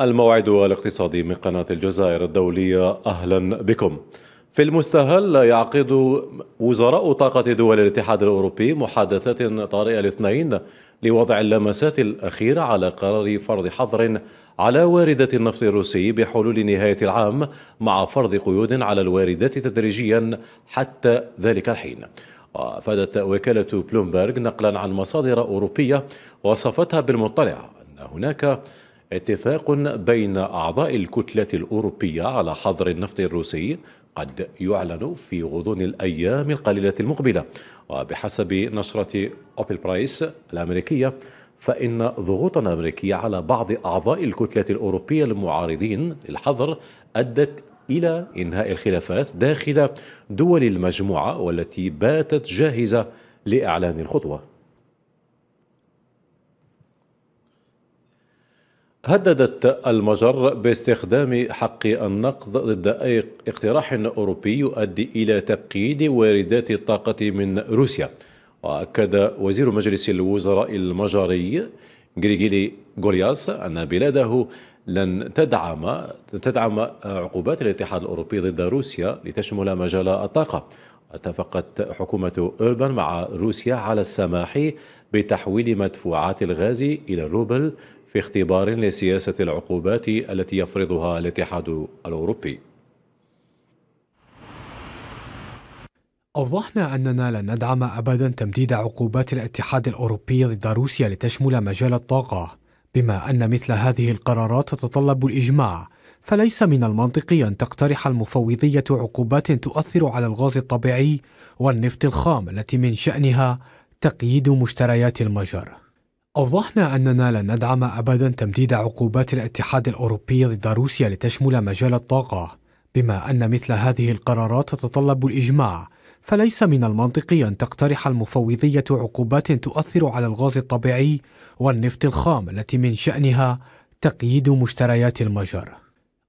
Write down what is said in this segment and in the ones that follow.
الموعد الاقتصادي من قناة الجزائر الدولية أهلا بكم في المستهل يعقد وزراء طاقة دول الاتحاد الأوروبي محادثات طارئة الاثنين لوضع اللمسات الأخيرة على قرار فرض حظر على واردة النفط الروسي بحلول نهاية العام مع فرض قيود على الواردات تدريجيا حتى ذلك الحين وأفادت وكالة بلومبرغ نقلا عن مصادر أوروبية وصفتها بالمطلع أن هناك اتفاق بين أعضاء الكتلة الأوروبية على حظر النفط الروسي قد يعلن في غضون الأيام القليلة المقبلة وبحسب نشرة أوبل برايس الأمريكية فإن ضغوطا أمريكية على بعض أعضاء الكتلة الأوروبية المعارضين للحظر أدت إلى إنهاء الخلافات داخل دول المجموعة والتي باتت جاهزة لإعلان الخطوة هددت المجر باستخدام حق النقد ضد أي اقتراح أوروبي يؤدي إلى تقييد واردات الطاقة من روسيا وأكد وزير مجلس الوزراء المجري غريغيلي غورياس أن بلاده لن تدعم تدعم عقوبات الاتحاد الأوروبي ضد روسيا لتشمل مجال الطاقة اتفقت حكومة أوربان مع روسيا على السماح بتحويل مدفوعات الغاز إلى الروبل في اختبار لسياسة العقوبات التي يفرضها الاتحاد الأوروبي أوضحنا أننا لن ندعم أبدا تمديد عقوبات الاتحاد الأوروبي ضد روسيا لتشمل مجال الطاقة بما أن مثل هذه القرارات تتطلب الإجماع فليس من المنطقي أن تقترح المفوضية عقوبات تؤثر على الغاز الطبيعي والنفط الخام التي من شأنها تقييد مشتريات المجر أوضحنا أننا لن ندعم أبدا تمديد عقوبات الاتحاد الأوروبي ضد روسيا لتشمل مجال الطاقة، بما أن مثل هذه القرارات تتطلب الإجماع، فليس من المنطقي أن تقترح المفوضية عقوبات تؤثر على الغاز الطبيعي والنفط الخام التي من شأنها تقييد مشتريات المجر.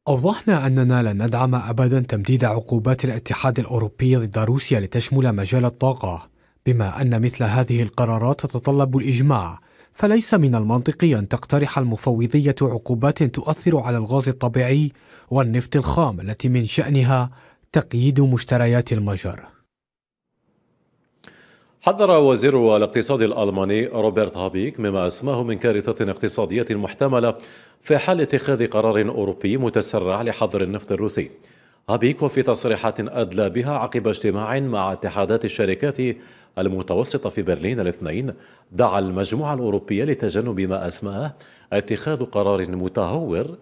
أوضحنا أننا لن ندعم أبدا تمديد عقوبات الاتحاد الأوروبي ضد روسيا لتشمل مجال الطاقة، بما أن مثل هذه القرارات تتطلب الإجماع، فليس من المنطقي أن تقترح المفوضية عقوبات تؤثر على الغاز الطبيعي والنفط الخام التي من شأنها تقييد مشتريات المجر حذر وزير الاقتصاد الألماني روبرت هابيك مما أسماه من كارثة اقتصادية محتملة في حال اتخاذ قرار أوروبي متسرع لحظر النفط الروسي أبيك وفي تصريحات أدلى بها عقب اجتماع مع اتحادات الشركات المتوسطة في برلين الاثنين دعا المجموعة الأوروبية لتجنب ما أسماه اتخاذ قرار متهور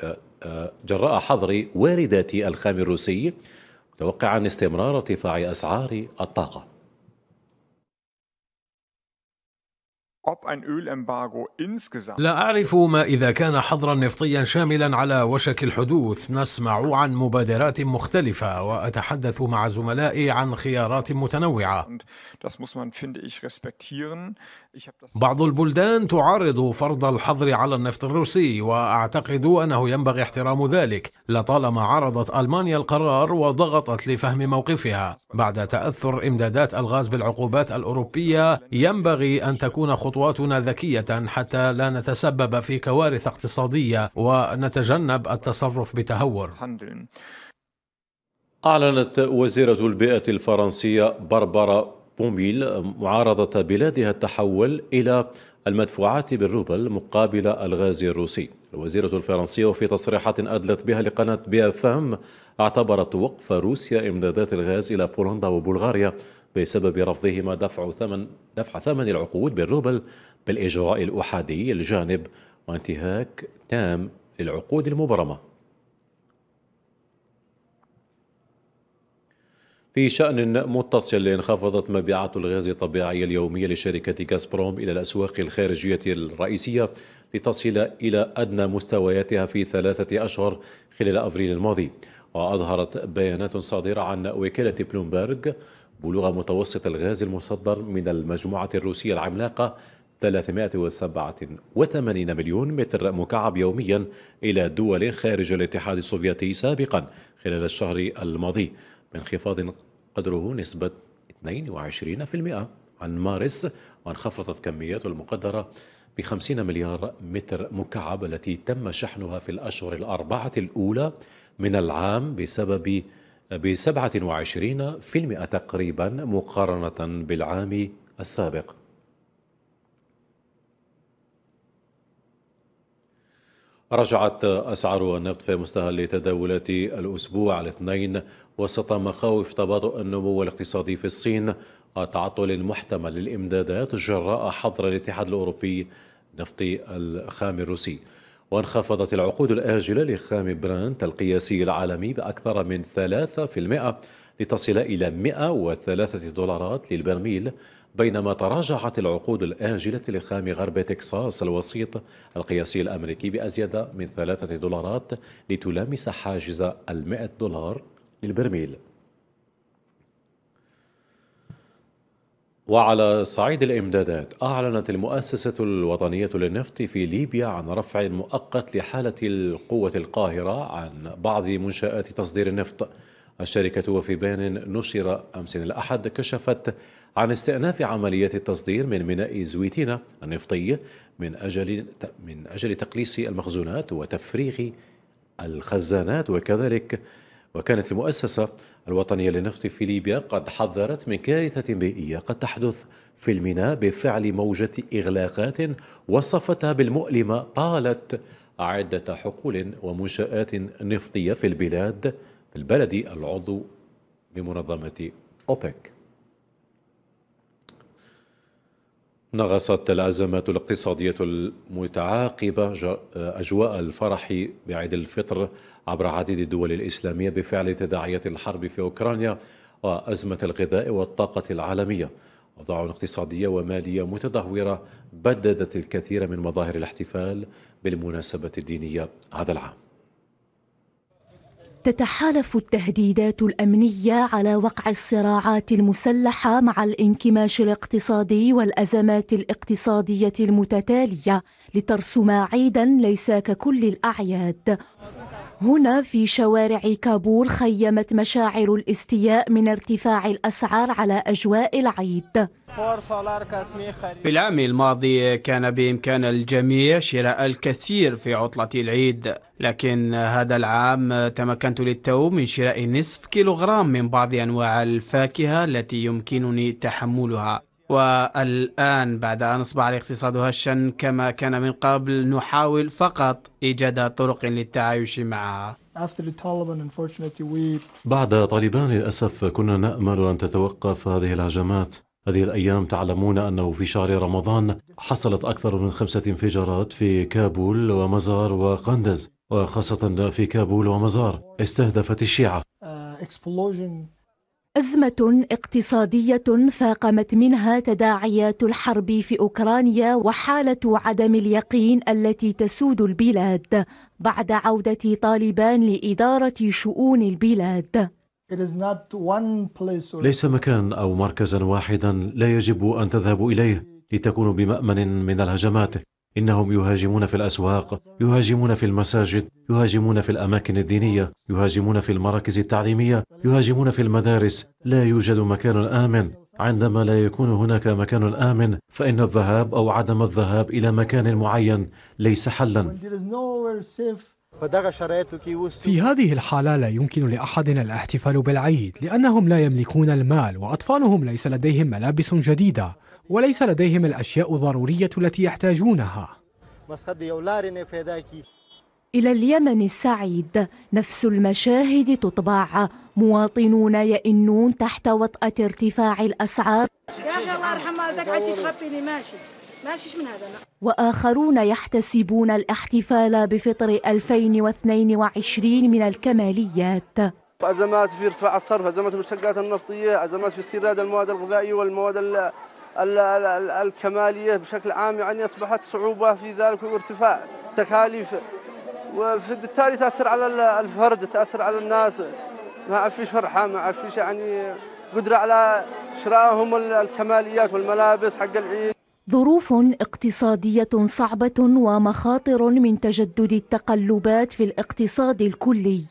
آه، آه، جراء حظر واردات الخام الروسي متوقعا استمرار ارتفاع أسعار الطاقة لا أعرف ما إذا كان حظرا نفطيا شاملا على وشك الحدوث نسمع عن مبادرات مختلفة وأتحدث مع زملائي عن خيارات متنوعة بعض البلدان تعارض فرض الحظر على النفط الروسي واعتقد انه ينبغي احترام ذلك لطالما عرضت المانيا القرار وضغطت لفهم موقفها بعد تاثر امدادات الغاز بالعقوبات الاوروبيه ينبغي ان تكون خطواتنا ذكيه حتى لا نتسبب في كوارث اقتصاديه ونتجنب التصرف بتهور أعلنت وزيرة البيئة الفرنسية بربرا بوميل معارضة بلادها التحول إلى المدفوعات بالروبل مقابل الغاز الروسي الوزيرة الفرنسية وفي تصريحات أدلت بها لقناة بي اف ام اعتبرت وقف روسيا إمدادات الغاز إلى بولندا وبلغاريا بسبب رفضهما دفع ثمن دفع ثمن العقود بالروبل بالإجراء الأحادي الجانب وانتهاك تام للعقود المبرمه في شأن متصل انخفضت مبيعات الغاز الطبيعي اليومية لشركة غازبروم إلى الأسواق الخارجية الرئيسية لتصل إلى أدنى مستوياتها في ثلاثة أشهر خلال أفريل الماضي وأظهرت بيانات صادرة عن وكالة بلومبرغ بلوغ متوسط الغاز المصدر من المجموعة الروسية العملاقة 387 مليون متر مكعب يوميا إلى دول خارج الاتحاد السوفيتي سابقا خلال الشهر الماضي بانخفاض قدره نسبة 22% عن مارس وانخفضت كميات المقدرة ب 50 مليار متر مكعب التي تم شحنها في الأشهر الأربعة الأولى من العام بسبب ب 27% تقريبا مقارنة بالعام السابق رجعت أسعار النفط في مستهل تداولات الأسبوع الاثنين وسط مخاوف تباطؤ النمو الاقتصادي في الصين وتعطل محتمل للإمدادات جراء حظر الاتحاد الأوروبي نفط الخام الروسي وانخفضت العقود الآجلة لخام برانت القياسي العالمي بأكثر من 3% لتصل إلى 103 دولارات للبرميل بينما تراجعت العقود الآجلة لخام غرب تكساس الوسيط القياسي الأمريكي بأزيد من ثلاثة دولارات لتلامس حاجز المائة دولار للبرميل وعلى صعيد الإمدادات أعلنت المؤسسة الوطنية للنفط في ليبيا عن رفع مؤقت لحالة القوة القاهرة عن بعض منشآت تصدير النفط الشركة وفي بيان نشر أمس الأحد كشفت عن استئناف عمليات التصدير من ميناء زويتينا النفطي من أجل من أجل تقليص المخزونات وتفريغ الخزانات وكذلك وكانت المؤسسة الوطنية للنفط في ليبيا قد حذرت من كارثة بيئية قد تحدث في الميناء بفعل موجة إغلاقات وصفتها بالمؤلمة طالت عدة حقول ومنشآت نفطية في البلاد في البلد العضو بمنظمة أوبك نغصت الأزمة الاقتصادية المتعاقبة أجواء الفرح بعيد الفطر عبر عديد الدول الإسلامية بفعل تداعيات الحرب في أوكرانيا وأزمة الغذاء والطاقة العالمية أوضاع اقتصادية ومالية متدهورة بددت الكثير من مظاهر الاحتفال بالمناسبة الدينية هذا العام تتحالف التهديدات الامنيه على وقع الصراعات المسلحه مع الانكماش الاقتصادي والازمات الاقتصاديه المتتاليه لترسم عيدا ليس ككل الاعياد هنا في شوارع كابول خيمت مشاعر الاستياء من ارتفاع الاسعار على اجواء العيد في العام الماضي كان بامكان الجميع شراء الكثير في عطله العيد لكن هذا العام تمكنت للتو من شراء نصف كيلوغرام من بعض أنواع الفاكهة التي يمكنني تحملها والآن بعد أن أصبح الاقتصاد هشا كما كان من قبل نحاول فقط إيجاد طرق للتعايش معها بعد طالبان للأسف كنا نأمل أن تتوقف هذه الهجمات هذه الأيام تعلمون أنه في شهر رمضان حصلت أكثر من خمسة انفجارات في كابول ومزار وقندز وخاصة في كابول ومزار استهدفت الشيعة آه، أزمة اقتصادية فاقمت منها تداعيات الحرب في أوكرانيا وحالة عدم اليقين التي تسود البلاد بعد عودة طالبان لإدارة شؤون البلاد ليس مكان أو مركزا واحدا لا يجب أن تذهبوا إليه لتكونوا بمأمن من الهجمات إنهم يهاجمون في الأسواق يهاجمون في المساجد يهاجمون في الأماكن الدينية يهاجمون في المراكز التعليمية يهاجمون في المدارس لا يوجد مكان آمن عندما لا يكون هناك مكان آمن فإن الذهاب أو عدم الذهاب إلى مكان معين ليس حلا في هذه الحالة لا يمكن لأحد الاحتفال بالعيد لأنهم لا يملكون المال وأطفالهم ليس لديهم ملابس جديدة وليس لديهم الأشياء الضرورية التي يحتاجونها إلى اليمن السعيد نفس المشاهد تطبع مواطنون يئنون تحت وطأة ارتفاع الأسعار وآخرون يحتسبون الاحتفال بفطر 2022 من الكماليات أزمات في ارتفاع الصرف أزمات المشتقات النفطية أزمات في استيراد المواد الغذائية والمواد الكمالية بشكل عام يعني أصبحت صعوبة في ذلك وارتفاع تكاليف وبالتالي تأثر على الفرد تأثر على الناس ما عاد فيش فرحة ما عاد فيش يعني قدرة على شرائهم الكماليات والملابس حق العيد ظروف اقتصادية صعبة ومخاطر من تجدد التقلبات في الاقتصاد الكلي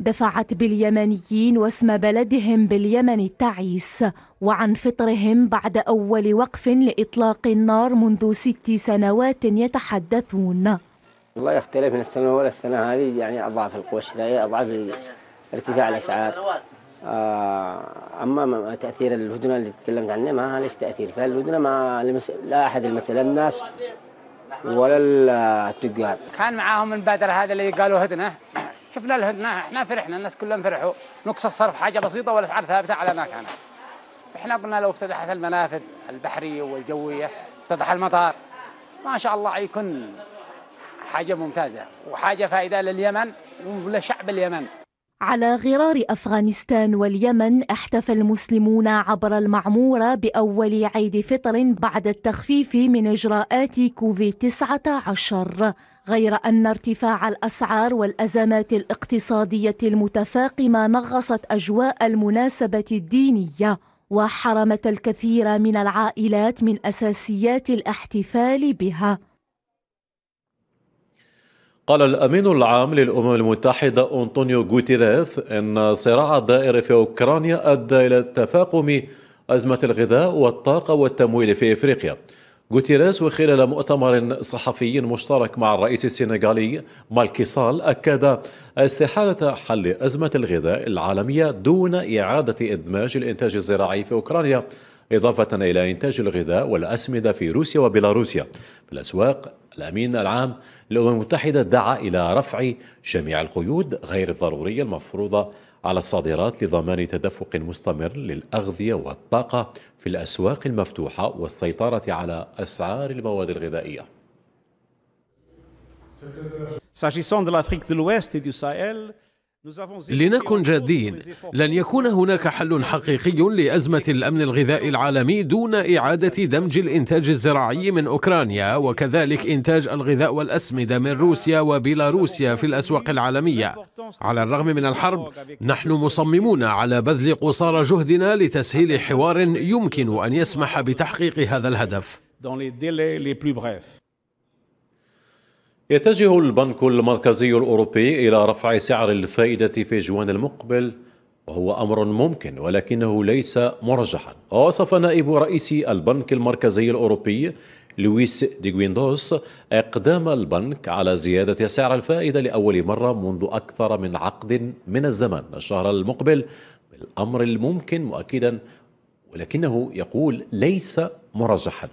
دفعت باليمنيين واسم بلدهم باليمن التعيس وعن فطرهم بعد أول وقف لإطلاق النار منذ ست سنوات يتحدثون والله يختلف من السنة ولا السنة هذه يعني أضعاف القوة الشرائية أضعاف ارتفاع الأسعار آه، أما تأثير الهدنة اللي تكلمت عنها ما ليش تأثير فالهدنة ما لا أحد المسألة الناس ولا التجار كان معاهم من بدر هذا اللي قالوا هدنة شفنا له احنا فرحنا الناس كلهم فرحوا نقص الصرف حاجه بسيطه والاسعار ثابته على ما كانت احنا قلنا لو افتتحت المنافذ البحريه والجويه افتتح المطار ما شاء الله يكون حاجه ممتازه وحاجه فائده لليمن ولشعب اليمن على غرار أفغانستان واليمن احتفى المسلمون عبر المعمورة بأول عيد فطر بعد التخفيف من إجراءات كوفيد 19 غير أن ارتفاع الأسعار والأزمات الاقتصادية المتفاقمة نغصت أجواء المناسبة الدينية وحرمت الكثير من العائلات من أساسيات الاحتفال بها قال الأمين العام للأمم المتحدة أنطونيو غوتيريث إن الصراع الدائر في أوكرانيا أدى إلى تفاقم أزمة الغذاء والطاقة والتمويل في إفريقيا غوتيريز وخلال مؤتمر صحفي مشترك مع الرئيس السنغالي مالكي سال أكد استحالة حل أزمة الغذاء العالمية دون إعادة إدماج الإنتاج الزراعي في أوكرانيا إضافة إلى إنتاج الغذاء والأسمدة في روسيا وبيلاروسيا في الأسواق الأمين العام للأمم المتحدة دعا إلى رفع جميع القيود غير الضرورية المفروضة على الصادرات لضمان تدفق مستمر للأغذية والطاقة في الأسواق المفتوحة والسيطرة على أسعار المواد الغذائية S'agissant de l'Afrique de l'Ouest et du Sahel, لنكن جادين لن يكون هناك حل حقيقي لأزمة الأمن الغذائي العالمي دون إعادة دمج الإنتاج الزراعي من أوكرانيا وكذلك إنتاج الغذاء والأسمدة من روسيا وبيلاروسيا في الأسواق العالمية على الرغم من الحرب نحن مصممون على بذل قصارى جهدنا لتسهيل حوار يمكن أن يسمح بتحقيق هذا الهدف يتجه البنك المركزي الأوروبي إلى رفع سعر الفائدة في جوان المقبل وهو أمر ممكن ولكنه ليس مرجحا ووصف نائب رئيس البنك المركزي الأوروبي لويس دي جويندوس إقدام البنك على زيادة سعر الفائدة لأول مرة منذ أكثر من عقد من الزمن الشهر المقبل بالأمر الممكن مؤكدا ولكنه يقول ليس مرجحا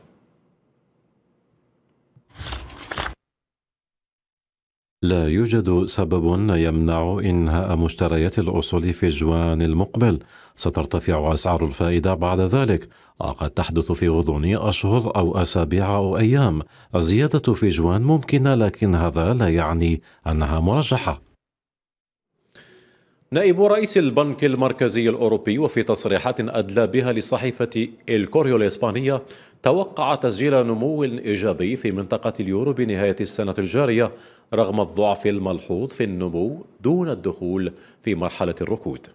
لا يوجد سبب يمنع إنهاء مشتريات الأصول في جوان المقبل سترتفع أسعار الفائدة بعد ذلك وقد تحدث في غضون أشهر أو أسابيع أو أيام الزيادة في جوان ممكنة لكن هذا لا يعني أنها مرجحة نائب رئيس البنك المركزي الأوروبي وفي تصريحات أدلى بها لصحيفة الكوريو الإسبانية توقع تسجيل نمو إيجابي في منطقة اليورو بنهاية السنة الجارية رغم الضعف الملحوظ في النمو دون الدخول في مرحلة الركود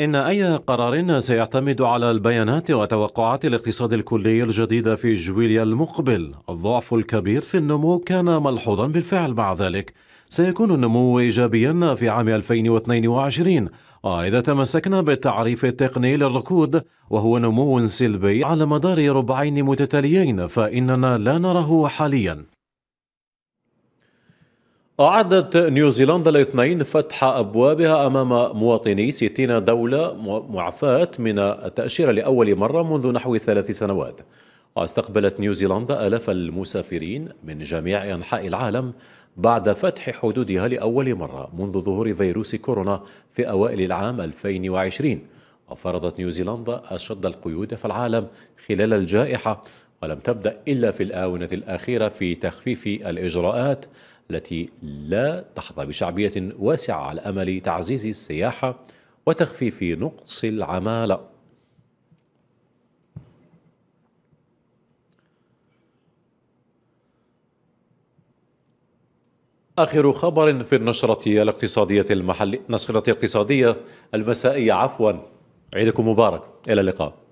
إن أي قرار سيعتمد على البيانات وتوقعات الاقتصاد الكلي الجديدة في جويليا المقبل الضعف الكبير في النمو كان ملحوظا بالفعل مع ذلك سيكون النمو إيجابيا في عام 2022 وإذا تمسكنا بالتعريف التقني للركود وهو نمو سلبي على مدار ربعين متتاليين فإننا لا نراه حاليا أعدت نيوزيلندا الاثنين فتح أبوابها أمام مواطني 60 دولة معفاة من التأشيرة لأول مرة منذ نحو ثلاث سنوات واستقبلت نيوزيلندا آلاف المسافرين من جميع أنحاء العالم بعد فتح حدودها لأول مرة منذ ظهور فيروس كورونا في أوائل العام 2020 وفرضت نيوزيلندا أشد القيود في العالم خلال الجائحة ولم تبدأ إلا في الآونة الأخيرة في تخفيف الإجراءات التي لا تحظى بشعبية واسعة على أمل تعزيز السياحة وتخفيف نقص العمالة آخر خبر في النشرة الاقتصادية المحلية نشرة اقتصادية المسائية عفوا عيدكم مبارك إلى اللقاء